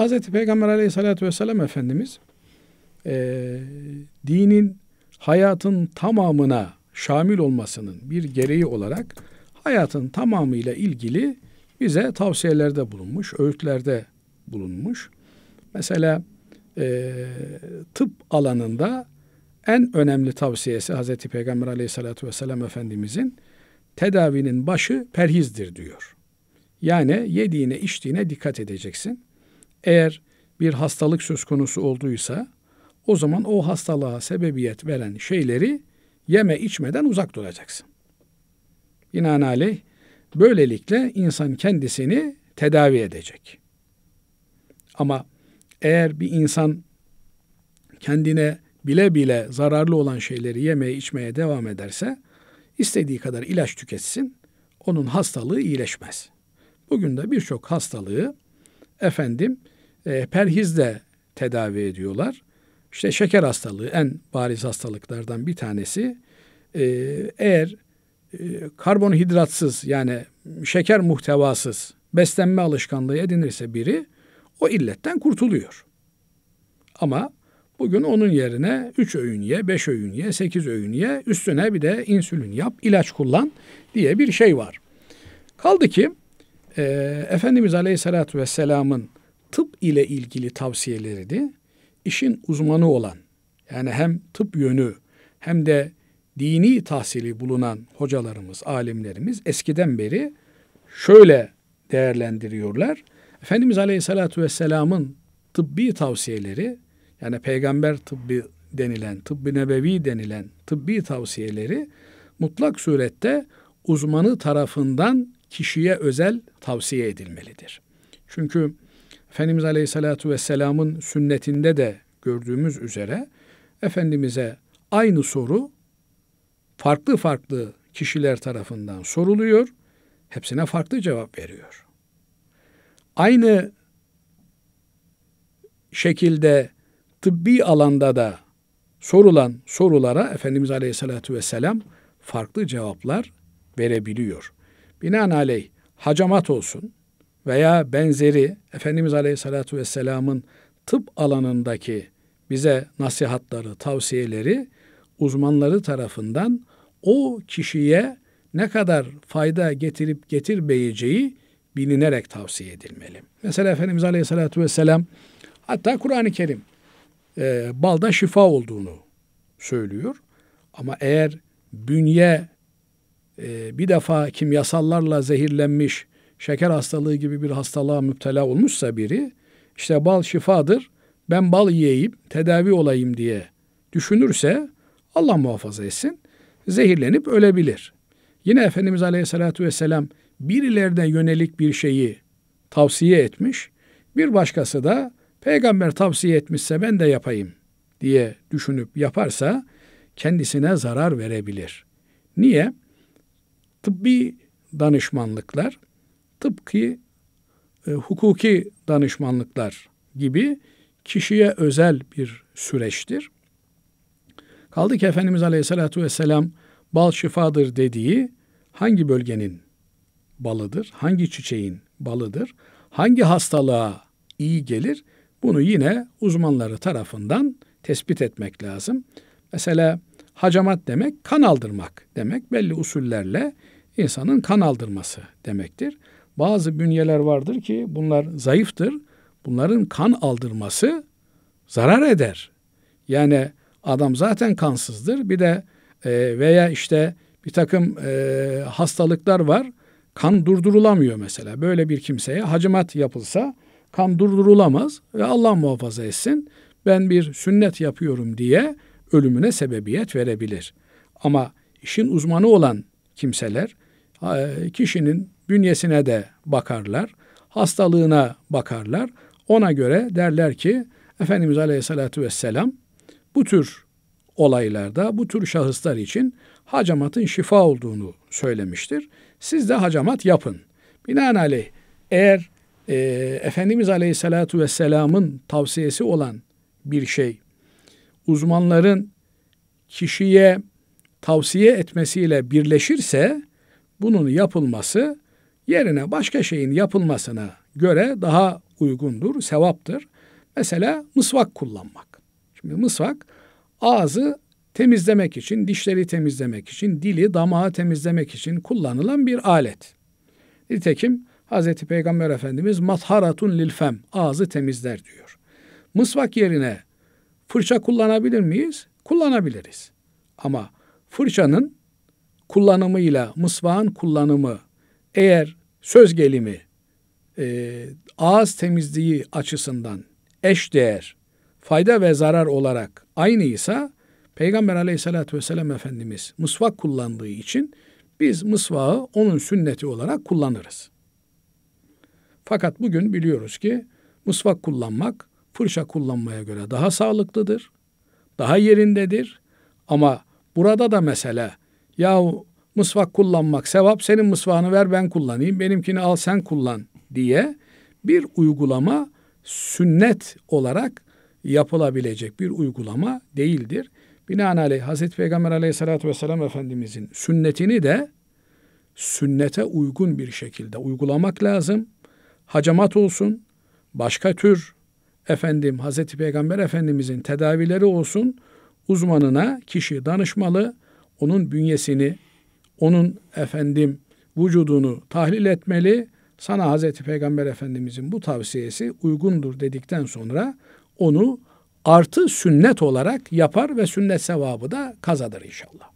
Hazreti Peygamber aleyhissalatü vesselam Efendimiz e, dinin hayatın tamamına şamil olmasının bir gereği olarak hayatın tamamıyla ilgili bize tavsiyelerde bulunmuş, öğütlerde bulunmuş. Mesela e, tıp alanında en önemli tavsiyesi Hazreti Peygamber aleyhissalatü vesselam Efendimizin tedavinin başı perhizdir diyor. Yani yediğine içtiğine dikkat edeceksin. Eğer bir hastalık söz konusu olduysa o zaman o hastalığa sebebiyet veren şeyleri yeme içmeden uzak duracaksın. Binaenaleyh böylelikle insan kendisini tedavi edecek. Ama eğer bir insan kendine bile bile zararlı olan şeyleri yemeye içmeye devam ederse istediği kadar ilaç tüketsin onun hastalığı iyileşmez. Bugün de birçok hastalığı efendim e, perhizle tedavi ediyorlar. İşte şeker hastalığı en bariz hastalıklardan bir tanesi. E, eğer e, karbonhidratsız yani şeker muhtevasız beslenme alışkanlığı edinirse biri o illetten kurtuluyor. Ama bugün onun yerine 3 öğün ye, 5 öğün ye, 8 öğün ye, üstüne bir de insülin yap, ilaç kullan diye bir şey var. Kaldı ki e, Efendimiz Aleyhisselatü Vesselam'ın tıp ile ilgili tavsiyeleri de işin uzmanı olan yani hem tıp yönü hem de dini tahsili bulunan hocalarımız, alimlerimiz eskiden beri şöyle değerlendiriyorlar. Efendimiz Aleyhisselatü Vesselam'ın tıbbi tavsiyeleri yani peygamber tıbbi denilen, tıbbi nebevi denilen tıbbi tavsiyeleri mutlak surette uzmanı tarafından kişiye özel tavsiye edilmelidir. Çünkü Efendimiz Aleyhisselatü Vesselam'ın sünnetinde de gördüğümüz üzere Efendimiz'e aynı soru farklı farklı kişiler tarafından soruluyor. Hepsine farklı cevap veriyor. Aynı şekilde tıbbi alanda da sorulan sorulara Efendimiz Aleyhisselatü Vesselam farklı cevaplar verebiliyor. Binaenaleyh hacamat olsun, veya benzeri Efendimiz Aleyhisselatü Vesselam'ın tıp alanındaki bize nasihatları, tavsiyeleri uzmanları tarafından o kişiye ne kadar fayda getirip getirmeyeceği bilinerek tavsiye edilmeli. Mesela Efendimiz Aleyhisselatü Vesselam hatta Kur'an-ı Kerim e, balda şifa olduğunu söylüyor. Ama eğer bünye e, bir defa kimyasallarla zehirlenmiş şeker hastalığı gibi bir hastalığa müptela olmuşsa biri işte bal şifadır ben bal yiyeyim tedavi olayım diye düşünürse Allah muhafaza etsin zehirlenip ölebilir. Yine Efendimiz Aleyhisselatü Vesselam birilerine yönelik bir şeyi tavsiye etmiş. Bir başkası da peygamber tavsiye etmişse ben de yapayım diye düşünüp yaparsa kendisine zarar verebilir. Niye? Tıbbi danışmanlıklar tıpkı e, hukuki danışmanlıklar gibi kişiye özel bir süreçtir. Kaldı ki Efendimiz Aleyhisselatü Vesselam bal şifadır dediği hangi bölgenin balıdır, hangi çiçeğin balıdır, hangi hastalığa iyi gelir bunu yine uzmanları tarafından tespit etmek lazım. Mesela hacamat demek kan aldırmak demek. Belli usullerle insanın kan aldırması demektir. Bazı bünyeler vardır ki bunlar zayıftır. Bunların kan aldırması zarar eder. Yani adam zaten kansızdır. Bir de e, veya işte bir takım e, hastalıklar var. Kan durdurulamıyor mesela. Böyle bir kimseye hacimat yapılsa kan durdurulamaz ve Allah muhafaza etsin. Ben bir sünnet yapıyorum diye ölümüne sebebiyet verebilir. Ama işin uzmanı olan kimseler e, kişinin bünyesine de bakarlar, hastalığına bakarlar. Ona göre derler ki Efendimiz Aleyhisselatü Vesselam bu tür olaylarda, bu tür şahıslar için hacamatın şifa olduğunu söylemiştir. Siz de hacamat yapın. Binaenaleyh eğer e, Efendimiz Aleyhisselatü Vesselam'ın tavsiyesi olan bir şey, uzmanların kişiye tavsiye etmesiyle birleşirse bunun yapılması yerine başka şeyin yapılmasına göre daha uygundur, sevaptır. Mesela mısvak kullanmak. Şimdi mısvak ağzı temizlemek için, dişleri temizlemek için, dili, damağı temizlemek için kullanılan bir alet. Nitekim Hz. Peygamber Efendimiz matharatun lilfem, ağzı temizler diyor. Mısvak yerine fırça kullanabilir miyiz? Kullanabiliriz. Ama fırçanın kullanımıyla mısvağın kullanımı eğer söz gelimi e, ağız temizliği açısından eş değer, fayda ve zarar olarak aynıysa Peygamber aleyhissalatü vesselam Efendimiz mısvak kullandığı için biz mısvağı onun sünneti olarak kullanırız. Fakat bugün biliyoruz ki mısvak kullanmak fırça kullanmaya göre daha sağlıklıdır, daha yerindedir. Ama burada da mesela yahu mısvak kullanmak sevap. Senin mısvağını ver ben kullanayım. Benimkini al sen kullan diye bir uygulama sünnet olarak yapılabilecek bir uygulama değildir. Binaenaleyh Hazreti Peygamber aleyhissalatü vesselam Efendimizin sünnetini de sünnete uygun bir şekilde uygulamak lazım. Hacamat olsun, başka tür efendim Hazreti Peygamber Efendimizin tedavileri olsun. Uzmanına kişi danışmalı, onun bünyesini, onun efendim vücudunu tahlil etmeli. Sana Hazreti Peygamber Efendimizin bu tavsiyesi uygundur dedikten sonra onu artı sünnet olarak yapar ve sünnet sevabı da kazadır inşallah.